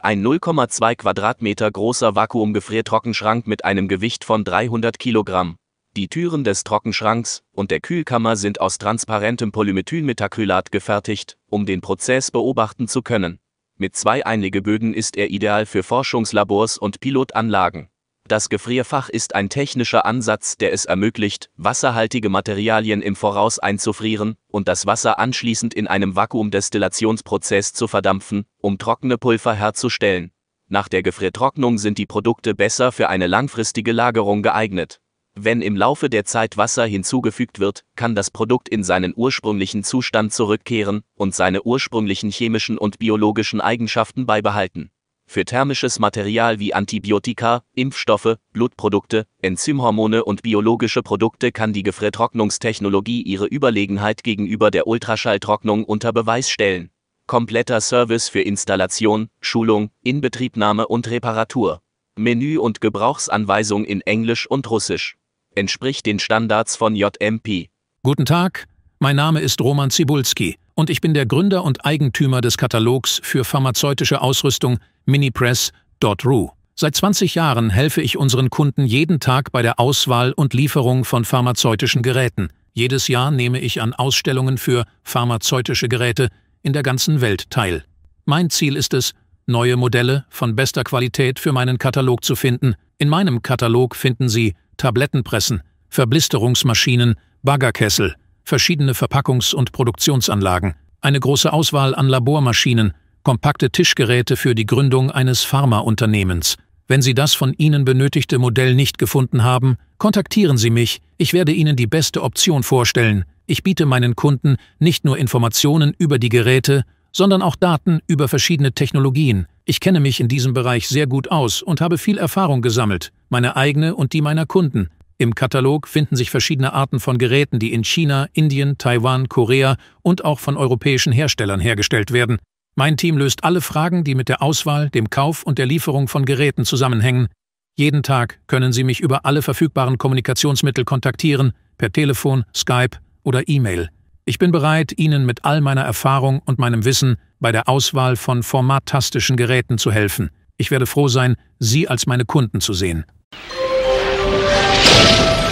Ein 0,2 Quadratmeter großer Vakuumgefriertrockenschrank mit einem Gewicht von 300 Kilogramm. Die Türen des Trockenschranks und der Kühlkammer sind aus transparentem polymethyl gefertigt, um den Prozess beobachten zu können. Mit zwei Einlegeböden ist er ideal für Forschungslabors und Pilotanlagen. Das Gefrierfach ist ein technischer Ansatz, der es ermöglicht, wasserhaltige Materialien im Voraus einzufrieren und das Wasser anschließend in einem Vakuumdestillationsprozess zu verdampfen, um trockene Pulver herzustellen. Nach der Gefriertrocknung sind die Produkte besser für eine langfristige Lagerung geeignet. Wenn im Laufe der Zeit Wasser hinzugefügt wird, kann das Produkt in seinen ursprünglichen Zustand zurückkehren und seine ursprünglichen chemischen und biologischen Eigenschaften beibehalten. Für thermisches Material wie Antibiotika, Impfstoffe, Blutprodukte, Enzymhormone und biologische Produkte kann die Gefriertrocknungstechnologie ihre Überlegenheit gegenüber der Ultraschalltrocknung unter Beweis stellen. Kompletter Service für Installation, Schulung, Inbetriebnahme und Reparatur. Menü und Gebrauchsanweisung in Englisch und Russisch. Entspricht den Standards von JMP. Guten Tag, mein Name ist Roman Zibulski und ich bin der Gründer und Eigentümer des Katalogs für pharmazeutische Ausrüstung minipress.ru. Seit 20 Jahren helfe ich unseren Kunden jeden Tag bei der Auswahl und Lieferung von pharmazeutischen Geräten. Jedes Jahr nehme ich an Ausstellungen für pharmazeutische Geräte in der ganzen Welt teil. Mein Ziel ist es, neue Modelle von bester Qualität für meinen Katalog zu finden. In meinem Katalog finden Sie Tablettenpressen, Verblisterungsmaschinen, Baggerkessel, verschiedene Verpackungs- und Produktionsanlagen, eine große Auswahl an Labormaschinen, kompakte Tischgeräte für die Gründung eines Pharmaunternehmens. Wenn Sie das von Ihnen benötigte Modell nicht gefunden haben, kontaktieren Sie mich, ich werde Ihnen die beste Option vorstellen. Ich biete meinen Kunden nicht nur Informationen über die Geräte, sondern auch Daten über verschiedene Technologien. Ich kenne mich in diesem Bereich sehr gut aus und habe viel Erfahrung gesammelt, meine eigene und die meiner Kunden. Im Katalog finden sich verschiedene Arten von Geräten, die in China, Indien, Taiwan, Korea und auch von europäischen Herstellern hergestellt werden. Mein Team löst alle Fragen, die mit der Auswahl, dem Kauf und der Lieferung von Geräten zusammenhängen. Jeden Tag können Sie mich über alle verfügbaren Kommunikationsmittel kontaktieren, per Telefon, Skype oder E-Mail. Ich bin bereit, Ihnen mit all meiner Erfahrung und meinem Wissen bei der Auswahl von formattastischen Geräten zu helfen. Ich werde froh sein, Sie als meine Kunden zu sehen. Thank you.